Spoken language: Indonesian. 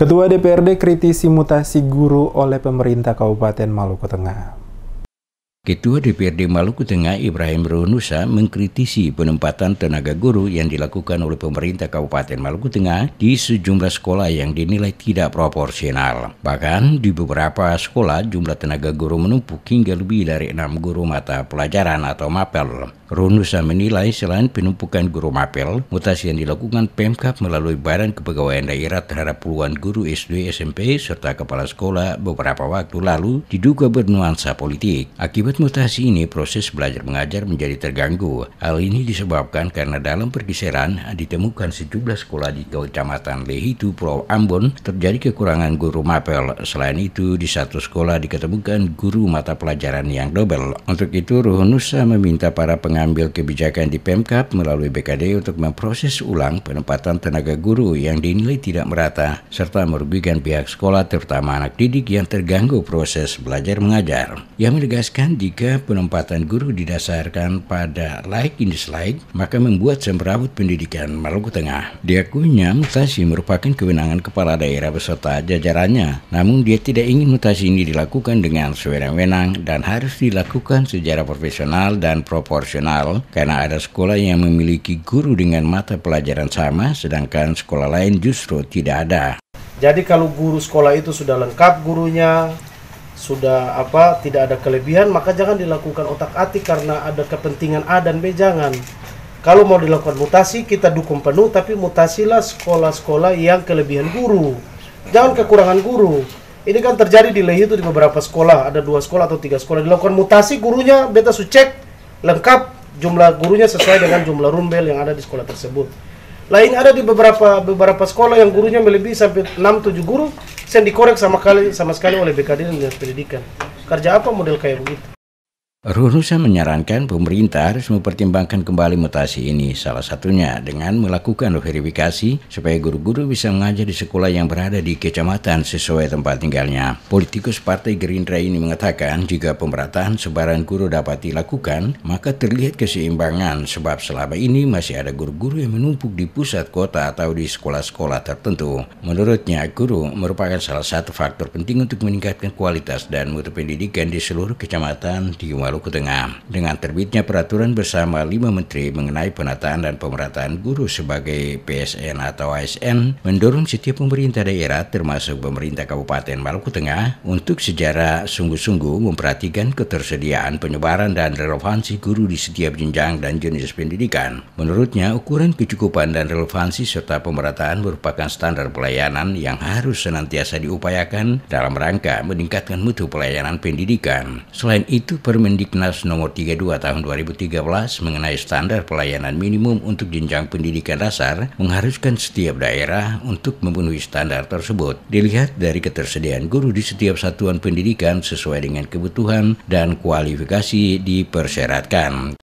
Ketua DPRD kritisi mutasi guru oleh pemerintah Kabupaten Maluku Tengah. Ketua DPRD Maluku Tengah Ibrahim Ronusa mengkritisi penempatan tenaga guru yang dilakukan oleh pemerintah Kabupaten Maluku Tengah di sejumlah sekolah yang dinilai tidak proporsional. Bahkan di beberapa sekolah jumlah tenaga guru menumpuk hingga lebih dari enam guru mata pelajaran atau MAPEL. Ronusa menilai selain penumpukan guru mapel, mutasi yang dilakukan Pemkap melalui Badan Kepegawaian Daerah terhadap puluhan guru SD, SMP, serta kepala sekolah beberapa waktu lalu diduga bernuansa politik. Akibat mutasi ini, proses belajar mengajar menjadi terganggu. Hal ini disebabkan karena dalam pergeseran ditemukan sejumlah sekolah di Kecamatan Lehitu, Pulau Ambon, terjadi kekurangan guru mapel. Selain itu, di satu sekolah diketemukan guru mata pelajaran yang dobel. Untuk itu, Ronusa meminta para pengajar mengambil kebijakan di Pemkap melalui BKD untuk memproses ulang penempatan tenaga guru yang dinilai tidak merata serta merugikan pihak sekolah terutama anak didik yang terganggu proses belajar mengajar. Ia menegaskan jika penempatan guru didasarkan pada like in dislike maka membuat semrawut pendidikan Maluku Tengah. diakunya mutasi merupakan kewenangan kepala daerah beserta jajarannya. Namun dia tidak ingin mutasi ini dilakukan dengan sewenang-wenang dan harus dilakukan secara profesional dan proporsional terkenal karena ada sekolah yang memiliki guru dengan mata pelajaran sama, sedangkan sekolah lain justru tidak ada. Jadi kalau guru sekolah itu sudah lengkap gurunya, sudah apa tidak ada kelebihan, maka jangan dilakukan otak-atik karena ada kepentingan A dan B jangan. Kalau mau dilakukan mutasi kita dukung penuh, tapi mutasilah sekolah-sekolah yang kelebihan guru, jangan kekurangan guru. Ini kan terjadi di Lehi itu di beberapa sekolah, ada dua sekolah atau tiga sekolah dilakukan mutasi gurunya beta sucek lengkap jumlah gurunya sesuai dengan jumlah rumbel yang ada di sekolah tersebut. Lain ada di beberapa beberapa sekolah yang gurunya melebihi sampai 6 7 guru, sen dikorek sama kali sama sekali oleh BKD dan dinas pendidikan. Kerja apa model kayak begitu? Runusa menyarankan pemerintah harus mempertimbangkan kembali mutasi ini, salah satunya dengan melakukan verifikasi supaya guru-guru bisa mengajar di sekolah yang berada di kecamatan sesuai tempat tinggalnya. Politikus Partai Gerindra ini mengatakan jika pemerataan sebaran guru dapat dilakukan, maka terlihat keseimbangan sebab selama ini masih ada guru-guru yang menumpuk di pusat kota atau di sekolah-sekolah tertentu. Menurutnya, guru merupakan salah satu faktor penting untuk meningkatkan kualitas dan mutu pendidikan di seluruh kecamatan di Malaysia. Maluku Tengah dengan terbitnya peraturan bersama lima menteri mengenai penataan dan pemerataan guru sebagai PSN atau ASN mendorong setiap pemerintah daerah termasuk pemerintah Kabupaten Maluku Tengah untuk secara sungguh-sungguh memperhatikan ketersediaan penyebaran dan relevansi guru di setiap jenjang dan jenis pendidikan. Menurutnya, ukuran kecukupan dan relevansi serta pemerataan merupakan standar pelayanan yang harus senantiasa diupayakan dalam rangka meningkatkan mutu pelayanan pendidikan. Selain itu, Permendikbud Mendiknas nomor 32 tahun 2013 mengenai standar pelayanan minimum untuk jenjang pendidikan dasar mengharuskan setiap daerah untuk memenuhi standar tersebut. Dilihat dari ketersediaan guru di setiap satuan pendidikan sesuai dengan kebutuhan dan kualifikasi dipersyaratkan.